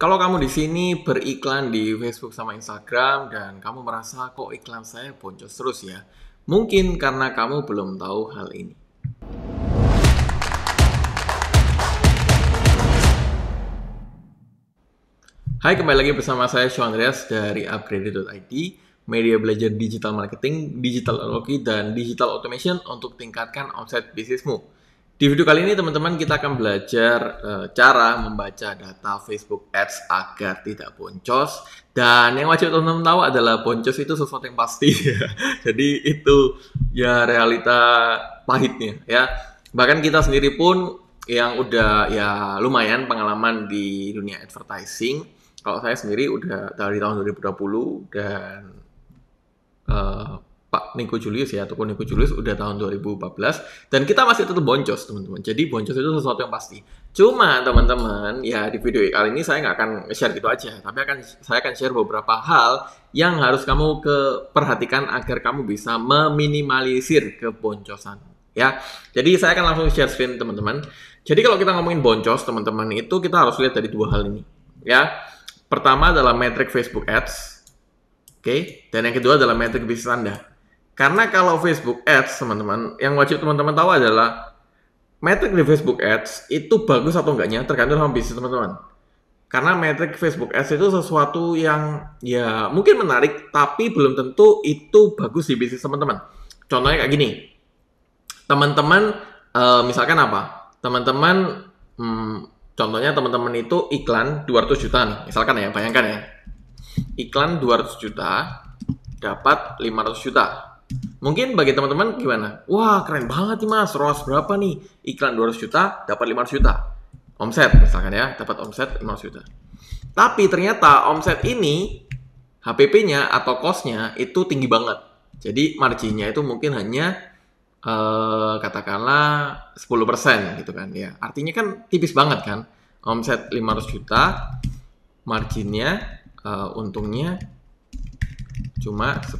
Kalau kamu di sini beriklan di Facebook sama Instagram dan kamu merasa kok iklan saya boncos terus ya, mungkin karena kamu belum tahu hal ini. Hai, kembali lagi bersama saya Sean Andreas dari Upgraded.id, media belajar digital marketing, digital analogi, dan digital automation untuk tingkatkan omset bisnismu. Di video kali ini teman-teman kita akan belajar e, cara membaca data Facebook Ads agar tidak boncos dan yang wajib teman-teman tahu adalah boncos itu sesuatu yang pasti ya. Jadi itu ya realita pahitnya ya. Bahkan kita sendiri pun yang udah ya lumayan pengalaman di dunia advertising. Kalau saya sendiri udah dari tahun 2020 dan e, Pak Niko Julius ya, toko Niko Julius udah tahun 2014 dan kita masih tetap boncos teman-teman. Jadi boncos itu sesuatu yang pasti. Cuma teman-teman ya di video kali ini saya nggak akan share gitu aja, tapi akan saya akan share beberapa hal yang harus kamu perhatikan agar kamu bisa meminimalisir keboncosan ya. Jadi saya akan langsung share screen teman-teman. Jadi kalau kita ngomongin boncos teman-teman itu kita harus lihat dari dua hal ini ya. Pertama adalah metric Facebook Ads, oke, okay? dan yang kedua adalah metric bisnis Anda. Karena kalau Facebook Ads, teman-teman, yang wajib teman-teman tahu adalah metrik di Facebook Ads itu bagus atau enggaknya tergantung sama bisnis teman-teman. Karena metrik Facebook Ads itu sesuatu yang ya mungkin menarik, tapi belum tentu itu bagus di bisnis teman-teman. Contohnya kayak gini, teman-teman, uh, misalkan apa? Teman-teman, hmm, contohnya teman-teman itu iklan 200 juta nih, misalkan ya, bayangkan ya. Iklan 200 juta dapat 500 juta Mungkin bagi teman-teman gimana? Wah, keren banget nih Mas, ROAS berapa nih? Iklan 200 juta, dapat 500 juta. Omset misalkan ya, dapat omset 500 juta. Tapi ternyata omset ini HPP-nya atau cost-nya itu tinggi banget. Jadi marginnya itu mungkin hanya eh, katakanlah 10% gitu kan ya. Artinya kan tipis banget kan. Omset 500 juta, marginnya eh, untungnya cuma 10%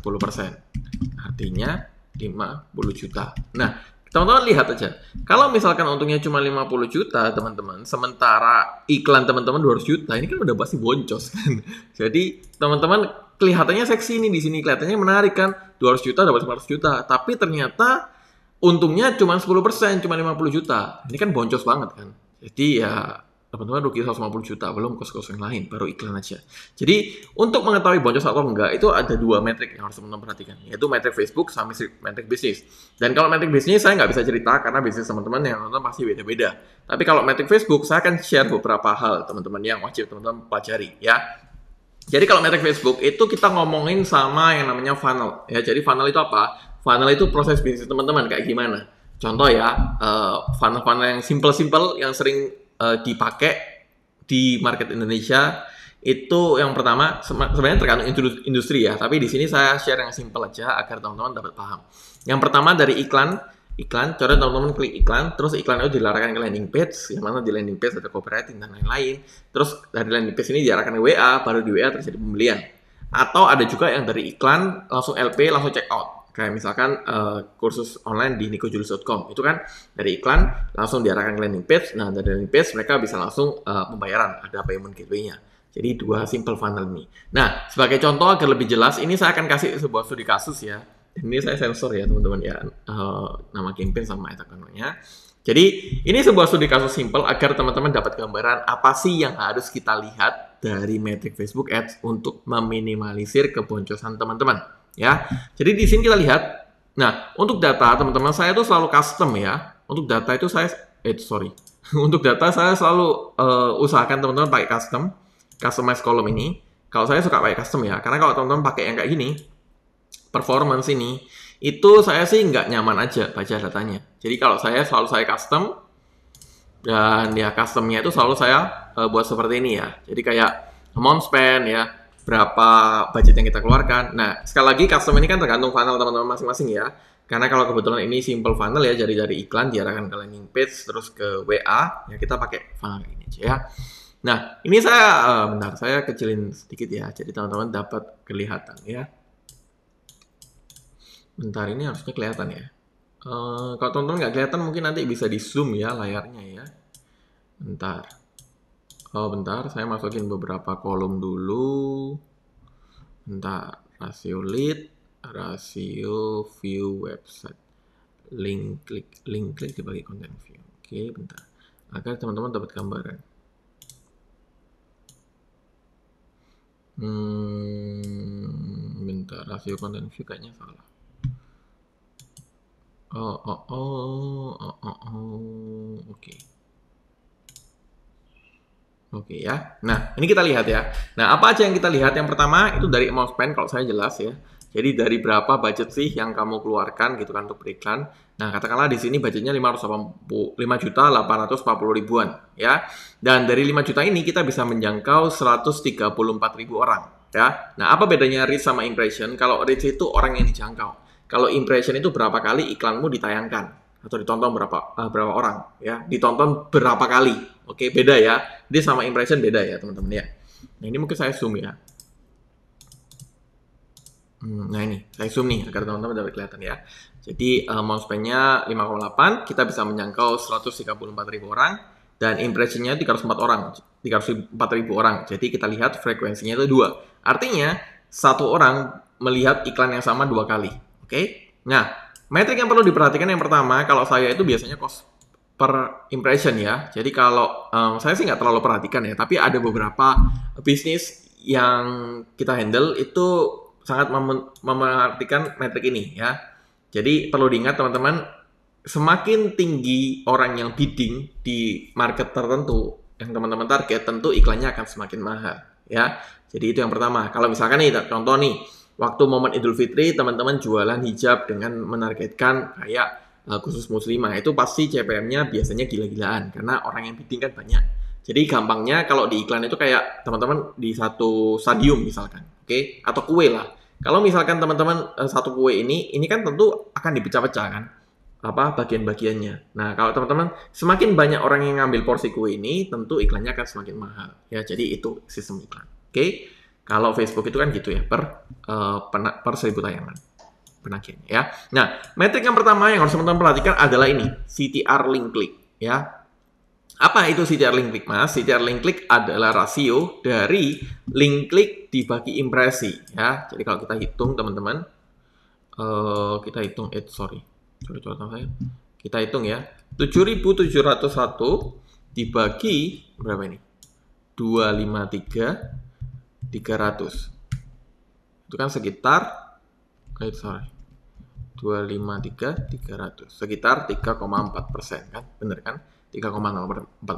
lima 50 juta. Nah, teman-teman lihat aja. Kalau misalkan untungnya cuma 50 juta, teman-teman, sementara iklan teman-teman 200 juta, ini kan udah pasti boncos kan. Jadi, teman-teman kelihatannya seksi nih di sini, kelihatannya menarik kan. 200 juta dapat 500 juta, tapi ternyata untungnya cuma 10%, cuma 50 juta. Ini kan boncos banget kan. Jadi ya teman-teman rugi 150 juta belum kos-kos yang lain baru iklan aja jadi untuk mengetahui boncos atau enggak itu ada dua metrik yang harus teman-teman perhatikan yaitu metrik Facebook sama metrik bisnis dan kalau metrik bisnis saya nggak bisa cerita karena bisnis teman-teman yang nonton pasti beda-beda tapi kalau metrik Facebook saya akan share beberapa hal teman-teman yang wajib teman-teman pelajari ya jadi kalau metrik Facebook itu kita ngomongin sama yang namanya funnel ya jadi funnel itu apa funnel itu proses bisnis teman-teman kayak gimana Contoh ya, uh, funnel-funnel yang simple-simple yang sering uh, dipakai di market Indonesia itu yang pertama sebenarnya tergantung industri ya tapi di sini saya share yang simple aja agar teman-teman dapat paham yang pertama dari iklan iklan coba teman-teman klik iklan terus iklan itu dilarakan ke landing page yang mana di landing page ada copywriting dan lain-lain terus dari landing page ini diarahkan ke WA baru di WA terjadi pembelian atau ada juga yang dari iklan langsung LP langsung check out kayak misalkan uh, kursus online di nikojulius.com itu kan dari iklan langsung diarahkan ke landing page nah dari landing page mereka bisa langsung uh, pembayaran ada payment gateway-nya jadi dua simple funnel ini nah sebagai contoh agar lebih jelas ini saya akan kasih sebuah studi kasus ya ini saya sensor ya teman-teman ya uh, nama campaign sama etakannya jadi ini sebuah studi kasus simple agar teman-teman dapat gambaran apa sih yang harus kita lihat dari metrik Facebook Ads untuk meminimalisir keboncosan teman-teman ya. Jadi di sini kita lihat. Nah, untuk data teman-teman saya itu selalu custom ya. Untuk data itu saya eh sorry. untuk data saya selalu uh, usahakan teman-teman pakai custom, customize kolom ini. Kalau saya suka pakai custom ya, karena kalau teman-teman pakai yang kayak gini, performance ini itu saya sih nggak nyaman aja baca datanya. Jadi kalau saya selalu saya custom dan ya customnya itu selalu saya uh, buat seperti ini ya. Jadi kayak amount spend ya, berapa budget yang kita keluarkan. Nah, sekali lagi custom ini kan tergantung funnel teman-teman masing-masing ya. Karena kalau kebetulan ini simple funnel ya, jadi dari iklan diarahkan ke landing page terus ke WA, ya kita pakai funnel ini aja ya. Nah, ini saya uh, bentar saya kecilin sedikit ya, jadi teman-teman dapat kelihatan ya. Bentar ini harusnya kelihatan ya. Uh, kalau teman-teman nggak kelihatan mungkin nanti bisa di zoom ya layarnya ya. Bentar. Oh, bentar, saya masukin beberapa kolom dulu. Bentar, rasio lead, rasio view website. Link klik, link klik dibagi konten view. Oke, bentar. Agar teman-teman dapat gambaran. Hmm, bentar, rasio konten view kayaknya salah. Oh, oh, oh, oh, oh, oh. oke. Okay. Oke okay, ya. Nah, ini kita lihat ya. Nah, apa aja yang kita lihat? Yang pertama itu dari amount spend kalau saya jelas ya. Jadi dari berapa budget sih yang kamu keluarkan gitu kan untuk periklan. Nah, katakanlah di sini budgetnya 580 5 juta 840 ribuan ya. Dan dari 5 juta ini kita bisa menjangkau 134 ribu orang ya. Nah, apa bedanya reach sama impression? Kalau reach itu orang yang dijangkau. Kalau impression itu berapa kali iklanmu ditayangkan atau ditonton berapa uh, berapa orang ya ditonton berapa kali oke okay, beda ya dia sama impression beda ya teman-teman ya nah ini mungkin saya zoom ya hmm, nah ini saya zoom nih agar teman-teman dapat kelihatan ya jadi uh, mouse span-nya 5,8 kita bisa menjangkau ribu orang dan impressionnya 304 orang ribu orang jadi kita lihat frekuensinya itu dua artinya satu orang melihat iklan yang sama dua kali oke okay? nah Metrik yang perlu diperhatikan yang pertama, kalau saya itu biasanya cost per impression ya. Jadi kalau um, saya sih nggak terlalu perhatikan ya, tapi ada beberapa bisnis yang kita handle itu sangat mem memerhatikan metrik ini ya. Jadi perlu diingat teman-teman, semakin tinggi orang yang bidding di market tertentu yang teman-teman target, tentu iklannya akan semakin mahal ya. Jadi itu yang pertama. Kalau misalkan nih contoh nih waktu momen Idul Fitri teman-teman jualan hijab dengan menargetkan kayak uh, khusus muslimah itu pasti CPM-nya biasanya gila-gilaan karena orang yang bidding kan banyak. Jadi gampangnya kalau di iklan itu kayak teman-teman di satu stadium misalkan, oke? Okay? Atau kue lah. Kalau misalkan teman-teman uh, satu kue ini, ini kan tentu akan dipecah-pecah kan apa bagian-bagiannya. Nah, kalau teman-teman semakin banyak orang yang ngambil porsi kue ini, tentu iklannya akan semakin mahal. Ya, jadi itu sistem iklan. Oke. Okay? Kalau Facebook itu kan gitu ya, per uh, pena, per seribu tayangan penagihan ya. Nah, metrik yang pertama yang harus teman-teman perhatikan adalah ini, CTR link click ya. Apa itu CTR link click, Mas? CTR link click adalah rasio dari link click dibagi impresi ya. Jadi kalau kita hitung teman-teman uh, kita hitung it eh, sorry. Sorry, sorry, ya. sorry. Kita hitung ya. 7701 dibagi berapa ini? 253 300 itu kan sekitar eh sorry 253 300 sekitar 3,4 kan bener kan 3,4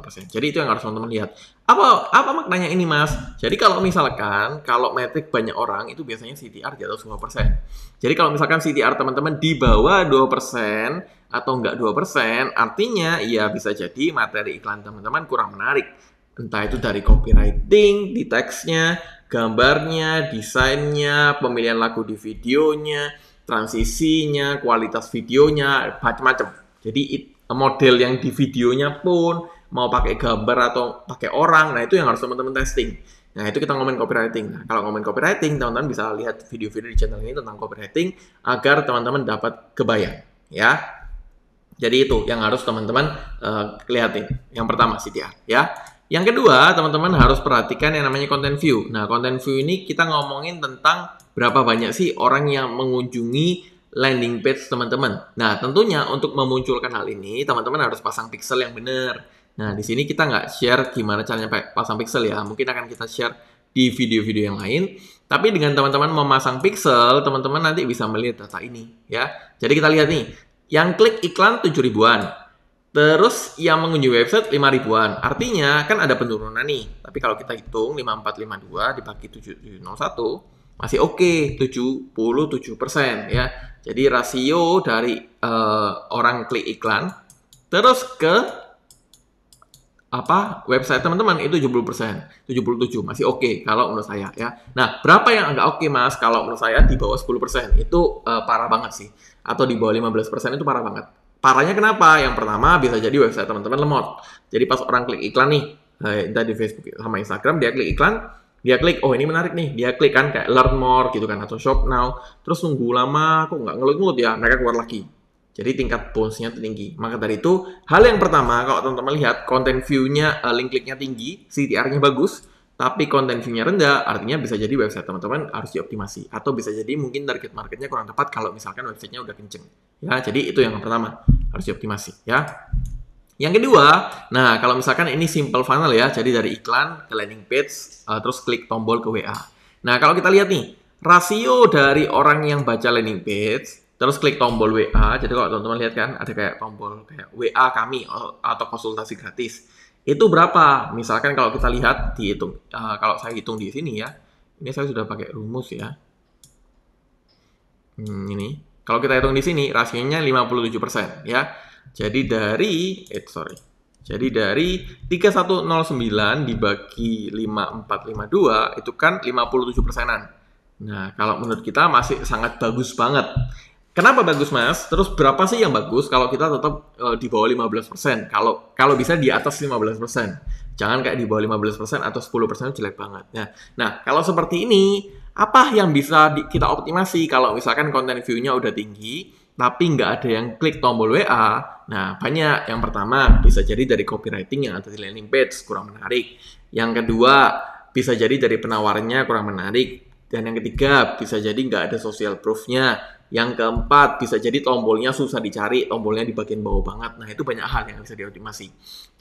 persen jadi itu yang harus teman-teman lihat apa apa maknanya ini mas jadi kalau misalkan kalau metrik banyak orang itu biasanya CTR di atas 2 persen jadi kalau misalkan CTR teman-teman di bawah 2 atau enggak 2 artinya ya bisa jadi materi iklan teman-teman kurang menarik entah itu dari copywriting di teksnya gambarnya, desainnya, pemilihan lagu di videonya, transisinya, kualitas videonya, macam-macam. Jadi model yang di videonya pun mau pakai gambar atau pakai orang, nah itu yang harus teman-teman testing. Nah itu kita ngomongin copywriting. Nah, kalau ngomongin copywriting, teman-teman bisa lihat video-video di channel ini tentang copywriting agar teman-teman dapat kebayang, ya. Jadi itu yang harus teman-teman uh, lihatin. Yang pertama CTR, ya. Yang kedua, teman-teman harus perhatikan yang namanya content view. Nah, content view ini kita ngomongin tentang berapa banyak sih orang yang mengunjungi landing page teman-teman. Nah, tentunya untuk memunculkan hal ini, teman-teman harus pasang pixel yang benar. Nah, di sini kita nggak share gimana caranya pasang pixel ya. Mungkin akan kita share di video-video yang lain. Tapi dengan teman-teman memasang pixel, teman-teman nanti bisa melihat data ini ya. Jadi kita lihat nih, yang klik iklan 7 ribuan, Terus yang mengunjungi website 5 ribuan. Artinya kan ada penurunan nih. Tapi kalau kita hitung 5452 dibagi 701 masih oke okay, 77% ya. Jadi rasio dari uh, orang klik iklan terus ke apa website teman-teman itu 70%, 77 masih oke okay, kalau menurut saya ya. Nah, berapa yang agak oke okay, Mas? Kalau menurut saya di bawah 10% itu uh, parah banget sih atau di bawah 15% itu parah banget Parahnya kenapa? Yang pertama bisa jadi website teman-teman lemot. Jadi pas orang klik iklan nih, eh, entah di Facebook sama Instagram, dia klik iklan, dia klik, oh ini menarik nih, dia klik kan kayak learn more gitu kan, atau shop now. Terus nunggu lama, kok nggak ngelut-ngelut ya, mereka keluar lagi. Jadi tingkat bounce-nya tinggi. Maka dari itu, hal yang pertama kalau teman-teman lihat konten view-nya, eh, link kliknya tinggi, CTR-nya bagus, tapi konten view-nya rendah, artinya bisa jadi website teman-teman harus dioptimasi. Atau bisa jadi mungkin target marketnya kurang tepat kalau misalkan websitenya udah kenceng. Ya, jadi itu yang pertama harus dioptimasi ya. Yang kedua, nah kalau misalkan ini simple funnel ya, jadi dari iklan ke landing page, uh, terus klik tombol ke WA. Nah kalau kita lihat nih, rasio dari orang yang baca landing page, terus klik tombol WA, jadi kalau teman-teman lihat kan, ada kayak tombol kayak WA kami eh, atau konsultasi gratis. Itu berapa? Misalkan kalau kita lihat, dihitung, uh, eh, kalau saya hitung di sini ya, ini saya sudah pakai rumus ya. Hmm, ini kalau kita hitung di sini rasionya 57% ya. Jadi dari eh sorry. Jadi dari 3109 dibagi 5452 itu kan 57 persenan. Nah, kalau menurut kita masih sangat bagus banget. Kenapa bagus mas? Terus berapa sih yang bagus kalau kita tetap e, di bawah 15%? Kalau kalau bisa di atas 15%. Jangan kayak di bawah 15% atau 10% jelek banget. Nah, nah kalau seperti ini apa yang bisa di, kita optimasi kalau misalkan konten view-nya udah tinggi tapi nggak ada yang klik tombol WA. Nah, banyak. Yang pertama bisa jadi dari copywriting yang ada di landing page kurang menarik. Yang kedua bisa jadi dari penawarnya kurang menarik. Dan yang ketiga bisa jadi nggak ada social proof-nya. Yang keempat bisa jadi tombolnya susah dicari, tombolnya di bagian bawah banget. Nah, itu banyak hal yang bisa dioptimasi.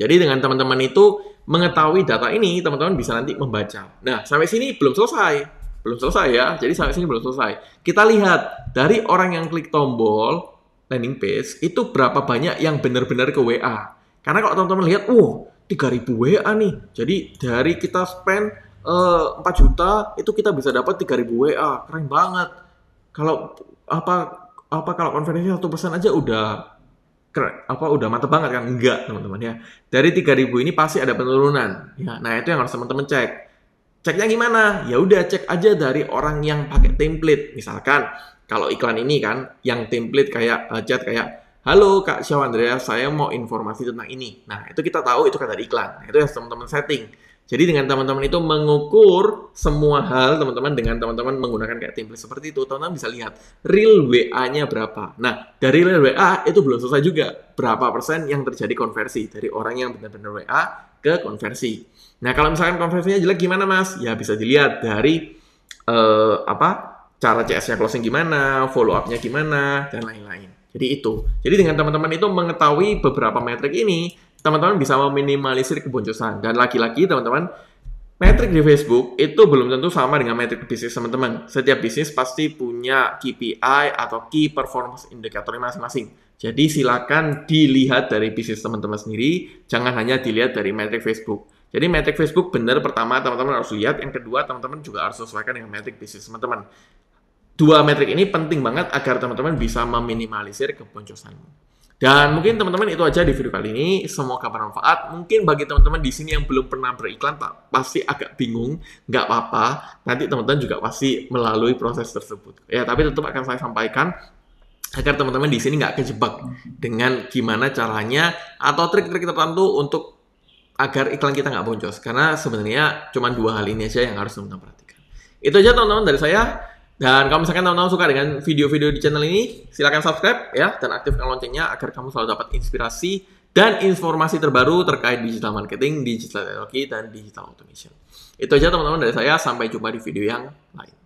Jadi dengan teman-teman itu mengetahui data ini, teman-teman bisa nanti membaca. Nah, sampai sini belum selesai belum selesai ya. Jadi sampai sini belum selesai. Kita lihat dari orang yang klik tombol landing page itu berapa banyak yang benar-benar ke WA. Karena kalau teman-teman lihat, wow, 3000 WA nih. Jadi dari kita spend uh, eh, 4 juta itu kita bisa dapat 3000 WA. Keren banget. Kalau apa apa kalau konferensi satu pesan aja udah keren, apa udah mantep banget kan? Enggak, teman-teman ya. Dari 3000 ini pasti ada penurunan. Ya, nah itu yang harus teman-teman cek Ceknya gimana? Ya udah cek aja dari orang yang pakai template. Misalkan kalau iklan ini kan yang template kayak uh, chat kayak Halo Kak Syawandria, saya mau informasi tentang ini. Nah, itu kita tahu itu kan dari iklan. Nah, itu ya teman-teman setting. Jadi dengan teman-teman itu mengukur semua hal teman-teman dengan teman-teman menggunakan kayak template seperti itu, teman-teman bisa lihat real WA-nya berapa. Nah, dari real WA itu belum selesai juga. Berapa persen yang terjadi konversi dari orang yang benar-benar WA ke konversi. Nah, kalau misalkan konversinya jelek gimana, Mas? Ya bisa dilihat dari uh, apa? cara CS-nya closing gimana, follow up-nya gimana, dan lain-lain. Jadi itu. Jadi dengan teman-teman itu mengetahui beberapa metrik ini, teman-teman bisa meminimalisir keboncosan. Dan lagi-lagi teman-teman, metrik di Facebook itu belum tentu sama dengan metrik bisnis teman-teman. Setiap bisnis pasti punya KPI atau Key Performance Indicator masing-masing. Jadi silakan dilihat dari bisnis teman-teman sendiri, jangan hanya dilihat dari metrik Facebook. Jadi metrik Facebook benar pertama teman-teman harus lihat, yang kedua teman-teman juga harus sesuaikan dengan metrik bisnis teman-teman dua metrik ini penting banget agar teman-teman bisa meminimalisir keboncosan. Dan mungkin teman-teman itu aja di video kali ini. Semoga bermanfaat. Mungkin bagi teman-teman di sini yang belum pernah beriklan pak, pasti agak bingung. Nggak apa-apa. Nanti teman-teman juga pasti melalui proses tersebut. Ya, tapi tetap akan saya sampaikan agar teman-teman di sini nggak kejebak dengan gimana caranya atau trik-trik tertentu untuk agar iklan kita nggak boncos. Karena sebenarnya cuma dua hal ini aja yang harus teman-teman perhatikan. Itu aja teman-teman dari saya. Dan kalau misalkan teman-teman suka dengan video-video di channel ini, silahkan subscribe ya dan aktifkan loncengnya agar kamu selalu dapat inspirasi dan informasi terbaru terkait digital marketing, digital teknologi, dan digital automation. Itu aja teman-teman dari saya, sampai jumpa di video yang lain.